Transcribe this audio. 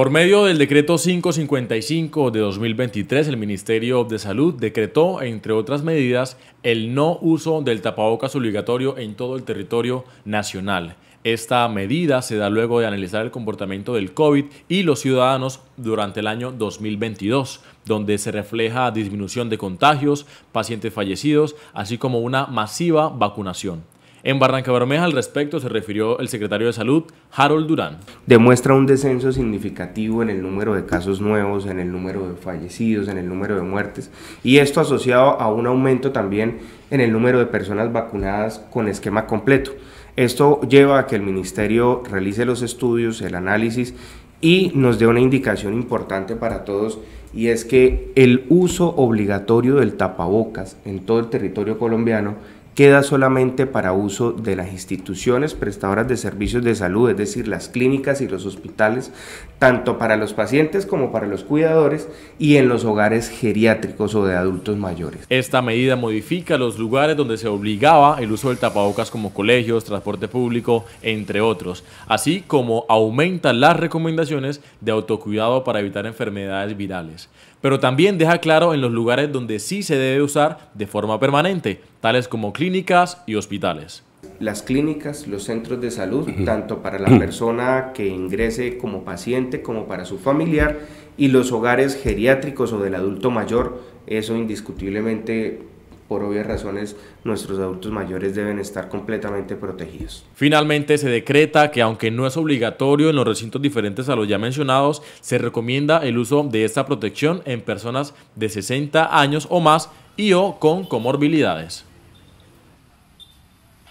Por medio del decreto 555 de 2023, el Ministerio de Salud decretó, entre otras medidas, el no uso del tapabocas obligatorio en todo el territorio nacional. Esta medida se da luego de analizar el comportamiento del COVID y los ciudadanos durante el año 2022, donde se refleja disminución de contagios, pacientes fallecidos, así como una masiva vacunación. En Barranca Bermeja al respecto se refirió el secretario de Salud, Harold Durán. Demuestra un descenso significativo en el número de casos nuevos, en el número de fallecidos, en el número de muertes y esto asociado a un aumento también en el número de personas vacunadas con esquema completo. Esto lleva a que el ministerio realice los estudios, el análisis y nos dé una indicación importante para todos y es que el uso obligatorio del tapabocas en todo el territorio colombiano queda solamente para uso de las instituciones prestadoras de servicios de salud, es decir, las clínicas y los hospitales, tanto para los pacientes como para los cuidadores y en los hogares geriátricos o de adultos mayores. Esta medida modifica los lugares donde se obligaba el uso del tapabocas como colegios, transporte público, entre otros, así como aumenta las recomendaciones de autocuidado para evitar enfermedades virales. Pero también deja claro en los lugares donde sí se debe usar de forma permanente tales como clínicas y hospitales. Las clínicas, los centros de salud, tanto para la persona que ingrese como paciente como para su familiar, y los hogares geriátricos o del adulto mayor, eso indiscutiblemente por obvias razones, nuestros adultos mayores deben estar completamente protegidos. Finalmente, se decreta que aunque no es obligatorio en los recintos diferentes a los ya mencionados, se recomienda el uso de esta protección en personas de 60 años o más y o con comorbilidades.